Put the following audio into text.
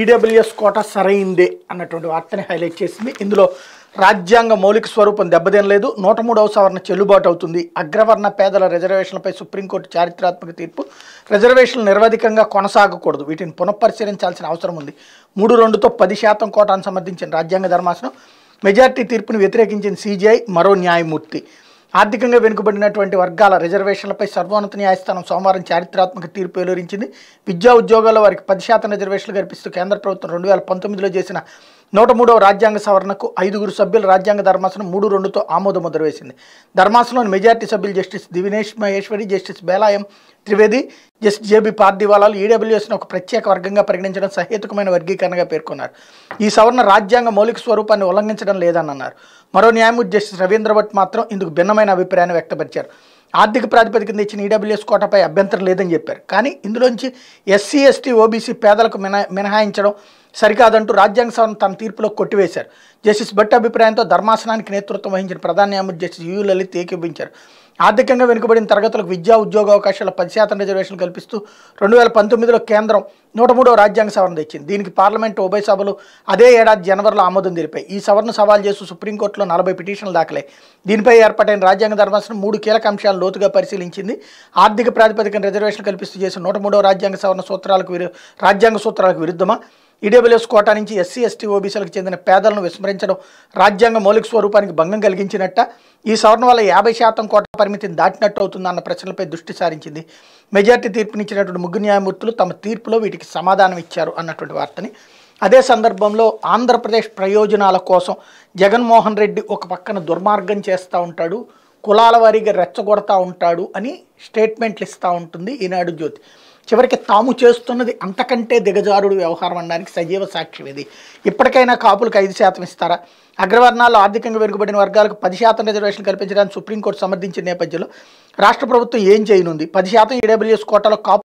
EWS కోట సరైందే అన్నటువంటి వార్తని highlight చేసింది ఇందులో రాజ్యాంగ మౌలిక స్వరూపం లేదు నూట మూడవ సవరణ చెల్లుబాటు అవుతుంది అగ్రవర్ణ పేదల రిజర్వేషన్లపై సుప్రీంకోర్టు చారిత్రాత్మక తీర్పు రిజర్వేషన్లు నిర్వధికంగా కొనసాగకూడదు వీటిని పునఃపరిశీలించాల్సిన అవసరం ఉంది మూడు రెండుతో పది శాతం కోటాను సమర్థించిన రాజ్యాంగ ధర్మాసనం మెజార్టీ తీర్పును వ్యతిరేకించిన సీజీఐ మరో న్యాయమూర్తి ఆర్థికంగా వెనుకబడినటువంటి వర్గాల రిజర్వేషన్లపై సర్వోన్నత న్యాయస్థానం సోమవారం చారిత్రాత్మక తీర్పు వెలువరించింది విద్యా ఉద్యోగాల్లో వారికి పది శాతం రిజర్వేషన్లు కల్పిస్తూ కేంద్ర ప్రభుత్వం రెండు వేల పంతొమ్మిదిలో చేసిన నూట మూడవ రాజ్యాంగ సవరణకు ఐదుగురు సభ్యుల రాజ్యాంగ ధర్మాసనం మూడు రెండుతో ఆమోద ముద్ర వేసింది ధర్మాసనంలోని మెజార్టీ సభ్యులు జస్టిస్ దివినేష్ మహేశ్వరి జస్టిస్ బేలాయం త్రివేది ఎస్జేబీ పార్టీ వాళ్ళు ఈడబ్ల్యూఎస్ను e ఒక ప్రత్యేక వర్గంగా పరిగణించడం సహేతుకమైన వర్గీకరణగా పేర్కొన్నారు ఈ సవరణ రాజ్యాంగ మౌలిక స్వరూపాన్ని ఉల్లంఘించడం లేదని అన్నారు మరో న్యాయమూర్తి జస్టిస్ రవీంద్ర భట్ మాత్రం ఇందుకు భిన్నమైన అభిప్రాయాన్ని వ్యక్తపరిచారు ఆర్థిక ప్రాతిపదికన ఇచ్చిన ఈడబ్ల్యూఎస్ e కోటపై అభ్యంతరం లేదని చెప్పారు కానీ ఇందులోంచి ఎస్సీ ఎస్టీ ఓబీసీ పేదలకు మినహాయించడం సరికాదంటూ రాజ్యాంగ సభను తన తీర్పులో కొట్టివేశారు జస్టిస్ భట్ అభిప్రాయంతో ధర్మాసనానికి నేతృత్వం వహించిన ప్రధాన న్యాయమూర్తి జస్టిస్ యు లలిత్ ఏకీపించారు ఆర్థికంగా వెనుకబడిన తరగతులకు విద్యా ఉద్యోగ అవకాశాల పది శాతం రిజర్వేషన్ కల్పిస్తూ రెండు వేల పంతొమ్మిదిలో కేంద్రం నూట మూడవ రాజ్యాంగ సవరణ తెచ్చింది దీనికి పార్లమెంటు ఉభయ సభలు అదే ఏడాది జనవరిలో ఆమోదం తెలిపాయి ఈ సవరణ సవాల్ చేస్తూ సుప్రీంకోర్టులో నలభై పిటిషన్లు దాఖలై దీనిపై ఏర్పాటైన రాజ్యాంగ ధర్మాసనం మూడు కీలక అంశాలను లోతుగా పరిశీలించింది ఆర్థిక ప్రాతిపదికన రిజర్వేషన్ కల్పిస్తూ చేసిన నూట మూడవ రాజ్యాంగ సవరణ సూత్రాలకు రాజ్యాంగ సూత్రాలకు విరుద్ధమా ఈడబ్ల్యూఎస్ కోటా నుంచి ఎస్సీ ఎస్టీ ఓబీసీలకు చెందిన పేదలను విస్మరించడం రాజ్యాంగ మౌలిక స్వరూపానికి భంగం కలిగించినట్ట ఈ సవరణ వల్ల యాభై శాతం కోటా పరిమితిని దాటినట్టు అవుతుందన్న ప్రశ్నలపై దృష్టి సారించింది మెజార్టీ తీర్పునిచ్చినటువంటి ముగ్గురు న్యాయమూర్తులు తమ తీర్పులో వీటికి సమాధానం ఇచ్చారు అన్నటువంటి వార్తని అదే సందర్భంలో ఆంధ్రప్రదేశ్ ప్రయోజనాల కోసం జగన్మోహన్ రెడ్డి ఒక పక్కన దుర్మార్గం చేస్తూ ఉంటాడు కులాల వారీగా రెచ్చగొడతా ఉంటాడు అని స్టేట్మెంట్లు ఇస్తూ ఉంటుంది ఈనాడు జ్యోతి చివరికి తాము చేస్తున్నది అంతకంటే దిగజారుడు వ్యవహారం అనడానికి సజీవ సాక్ష్యం ఇది ఇప్పటికైనా కాపులకు ఐదు శాతం ఇస్తారా అగ్రవర్ణాలు ఆర్థికంగా వెనుకబడిన వర్గాలకు పది శాతం రిజర్వేషన్ కల్పించడానికి సుప్రీంకోర్టు సమర్థించిన నేపథ్యంలో రాష్ట్ర ప్రభుత్వం ఏం చేయనుంది పది శాతం ఈడబ్ల్యూఎస్ కోటలో కాపు